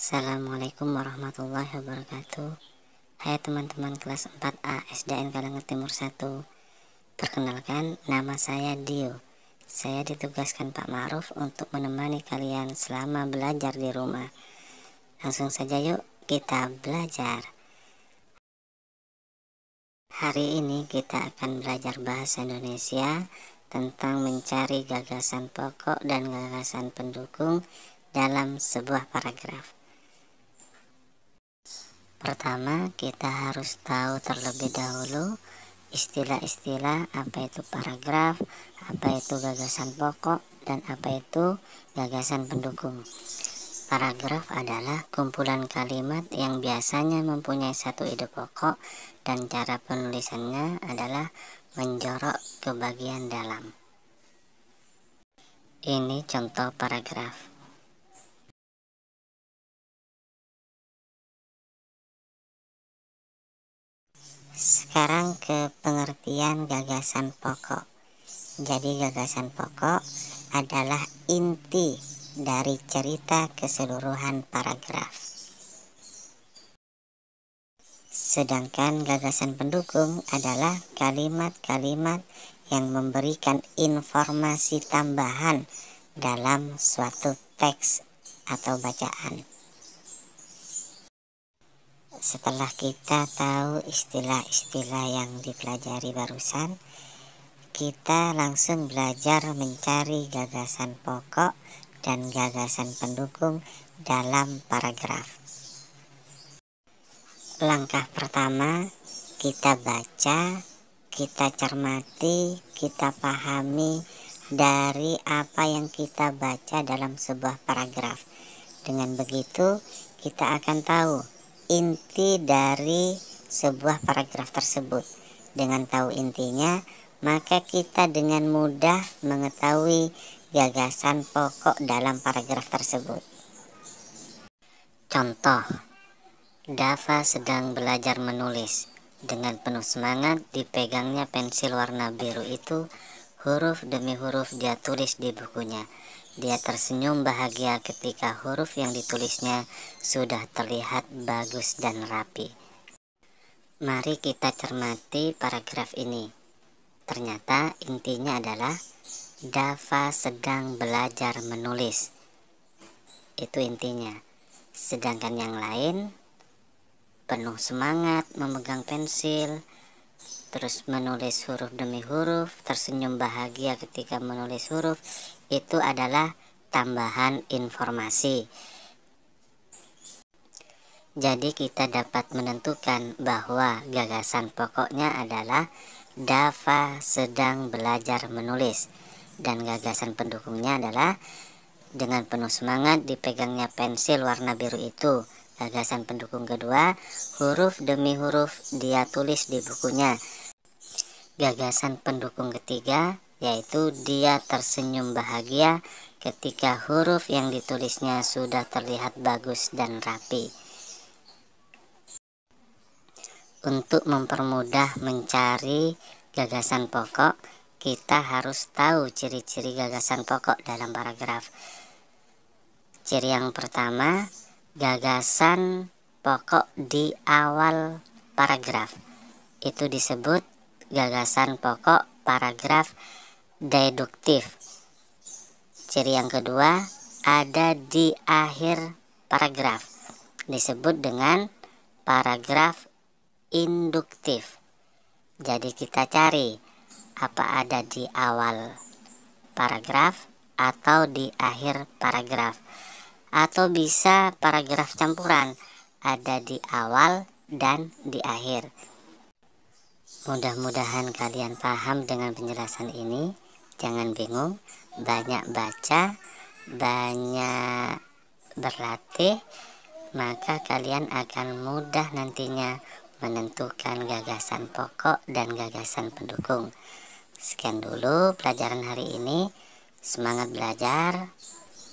Assalamualaikum warahmatullahi wabarakatuh Hai teman-teman kelas 4A SDN Kadangan Timur 1 Perkenalkan, nama saya Dio Saya ditugaskan Pak Ma'ruf untuk menemani kalian selama belajar di rumah Langsung saja yuk kita belajar Hari ini kita akan belajar bahasa Indonesia tentang mencari gagasan pokok dan gagasan pendukung dalam sebuah paragraf. Pertama, kita harus tahu terlebih dahulu istilah-istilah apa itu paragraf, apa itu gagasan pokok, dan apa itu gagasan pendukung. Paragraf adalah kumpulan kalimat yang biasanya mempunyai satu ide pokok dan cara penulisannya adalah menjorok ke bagian dalam. Ini contoh paragraf. Sekarang ke pengertian gagasan pokok. Jadi gagasan pokok adalah inti dari cerita keseluruhan paragraf. Sedangkan gagasan pendukung adalah kalimat-kalimat yang memberikan informasi tambahan dalam suatu teks atau bacaan setelah kita tahu istilah-istilah yang dipelajari barusan, kita langsung belajar mencari gagasan pokok dan gagasan pendukung dalam paragraf. Langkah pertama, kita baca, kita cermati, kita pahami dari apa yang kita baca dalam sebuah paragraf. Dengan begitu, kita akan tahu inti dari sebuah paragraf tersebut. Dengan tahu intinya, maka kita dengan mudah mengetahui gagasan pokok dalam paragraf tersebut. Contoh, Dava sedang belajar menulis. Dengan penuh semangat dipegangnya pensil warna biru itu Huruf demi huruf dia tulis di bukunya. Dia tersenyum bahagia ketika huruf yang ditulisnya sudah terlihat bagus dan rapi. Mari kita cermati paragraf ini. Ternyata intinya adalah Dava sedang belajar menulis. Itu intinya. Sedangkan yang lain penuh semangat memegang pensil, terus menulis huruf demi huruf, tersenyum bahagia ketika menulis huruf, itu adalah tambahan informasi. Jadi kita dapat menentukan bahwa gagasan pokoknya adalah Dava sedang belajar menulis dan gagasan pendukungnya adalah dengan penuh semangat dipegangnya pensil warna biru itu Gagasan pendukung kedua, huruf demi huruf dia tulis di bukunya. Gagasan pendukung ketiga, yaitu dia tersenyum bahagia ketika huruf yang ditulisnya sudah terlihat bagus dan rapi. Untuk mempermudah mencari gagasan pokok, kita harus tahu ciri-ciri gagasan pokok dalam paragraf. Ciri yang pertama, gagasan pokok di awal paragraf. Itu disebut gagasan pokok paragraf deduktif. Ciri yang kedua ada di akhir paragraf. Disebut dengan paragraf induktif. Jadi kita cari apa ada di awal paragraf atau di akhir paragraf atau bisa paragraf campuran ada di awal dan di akhir. Mudah-mudahan kalian paham dengan penjelasan ini. Jangan bingung, banyak baca, banyak berlatih, maka kalian akan mudah nantinya menentukan gagasan pokok dan gagasan pendukung. Sekian dulu pelajaran hari ini. Semangat belajar,